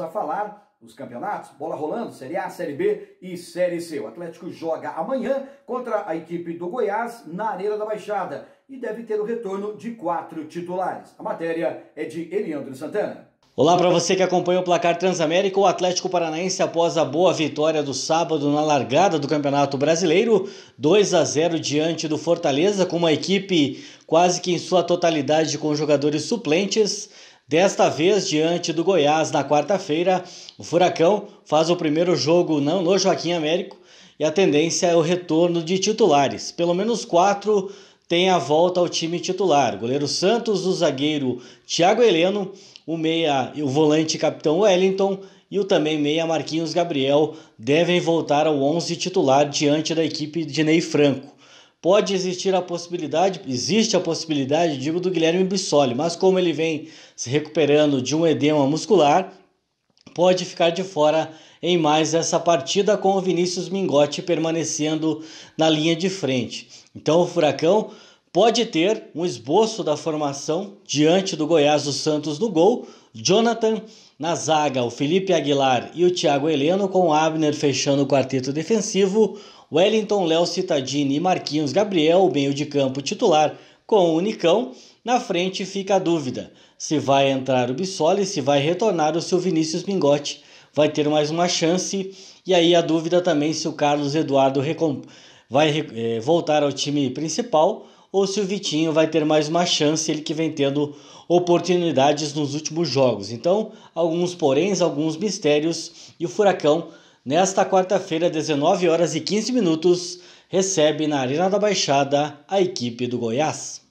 a falar dos campeonatos, bola rolando, Série A, Série B e Série C. O Atlético joga amanhã contra a equipe do Goiás na Arena da Baixada e deve ter o retorno de quatro titulares. A matéria é de Eliandro Santana. Olá para você que acompanha o placar Transamérica. O Atlético Paranaense, após a boa vitória do sábado na largada do Campeonato Brasileiro, 2 a 0 diante do Fortaleza, com uma equipe quase que em sua totalidade com jogadores suplentes, Desta vez, diante do Goiás, na quarta-feira, o Furacão faz o primeiro jogo não no Joaquim Américo e a tendência é o retorno de titulares. Pelo menos quatro têm a volta ao time titular. goleiro Santos, o zagueiro Thiago Heleno, o meia e o volante capitão Wellington e o também meia Marquinhos Gabriel devem voltar ao 11 titular diante da equipe de Ney Franco pode existir a possibilidade, existe a possibilidade, digo, do Guilherme Bissoli, mas como ele vem se recuperando de um edema muscular, pode ficar de fora em mais essa partida com o Vinícius Mingotti permanecendo na linha de frente. Então o Furacão pode ter um esboço da formação diante do Goiás dos Santos no gol, Jonathan na zaga, o Felipe Aguilar e o Thiago Heleno, com o Abner fechando o quarteto defensivo, Wellington, Léo Citadini e Marquinhos Gabriel, o meio de campo titular, com o unicão Na frente fica a dúvida se vai entrar o Bissoli, se vai retornar o seu Vinícius Mingotti, vai ter mais uma chance. E aí a dúvida também se o Carlos Eduardo vai eh, voltar ao time principal ou se o Vitinho vai ter mais uma chance, ele que vem tendo oportunidades nos últimos jogos. Então, alguns poréns, alguns mistérios e o Furacão nesta quarta-feira, 19 horas e 15 minutos, recebe na Arena da Baixada a equipe do Goiás.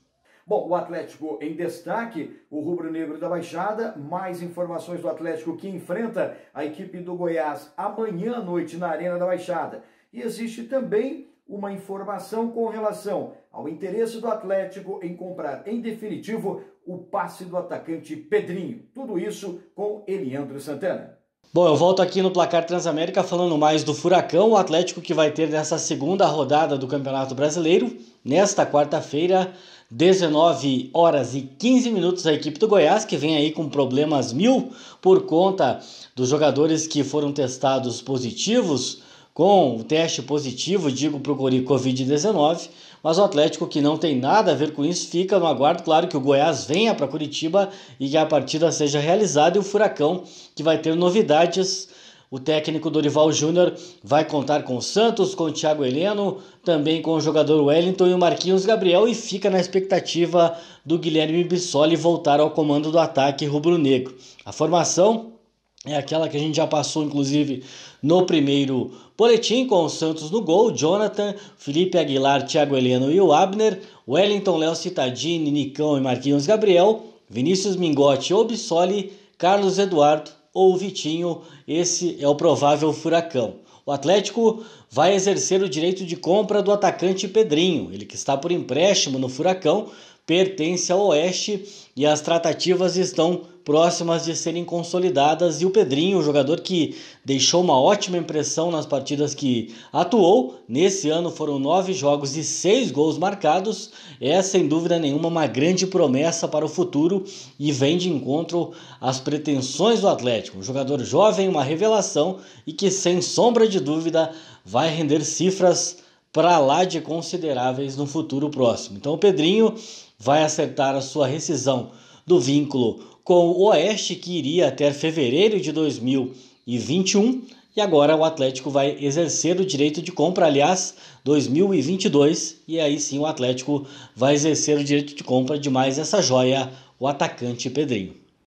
Bom, o Atlético em destaque, o rubro-negro da Baixada. Mais informações do Atlético que enfrenta a equipe do Goiás amanhã à noite na Arena da Baixada. E existe também uma informação com relação ao interesse do Atlético em comprar em definitivo o passe do atacante Pedrinho. Tudo isso com Eliandro Santana. Bom, eu volto aqui no Placar Transamérica falando mais do Furacão, o Atlético que vai ter nessa segunda rodada do Campeonato Brasileiro, nesta quarta-feira, 19 horas e 15 minutos, a equipe do Goiás, que vem aí com problemas mil por conta dos jogadores que foram testados positivos com o teste positivo, digo, para o Guri Covid-19, mas o Atlético, que não tem nada a ver com isso, fica no aguardo, claro, que o Goiás venha para Curitiba e que a partida seja realizada e o Furacão, que vai ter novidades. O técnico Dorival Júnior vai contar com o Santos, com o Thiago Heleno, também com o jogador Wellington e o Marquinhos Gabriel e fica na expectativa do Guilherme Bissoli voltar ao comando do ataque rubro-negro. A formação é aquela que a gente já passou, inclusive, no primeiro boletim, com o Santos no gol, Jonathan, Felipe Aguilar, Thiago Heleno e o Abner, Wellington, Léo Citadini, Nicão e Marquinhos Gabriel, Vinícius Mingotti, Obisoli, Carlos Eduardo ou Vitinho, esse é o provável furacão. O Atlético vai exercer o direito de compra do atacante Pedrinho, ele que está por empréstimo no Furacão, pertence ao Oeste e as tratativas estão próximas de serem consolidadas e o Pedrinho, jogador que deixou uma ótima impressão nas partidas que atuou, nesse ano foram nove jogos e seis gols marcados, é sem dúvida nenhuma uma grande promessa para o futuro e vem de encontro às pretensões do Atlético. Um jogador jovem, uma revelação e que sem sombra de dúvida vai render cifras para lá de consideráveis no futuro próximo. Então o Pedrinho vai acertar a sua rescisão do vínculo com o Oeste, que iria até fevereiro de 2021, e agora o Atlético vai exercer o direito de compra, aliás, 2022, e aí sim o Atlético vai exercer o direito de compra de mais essa joia, o atacante Pedrinho.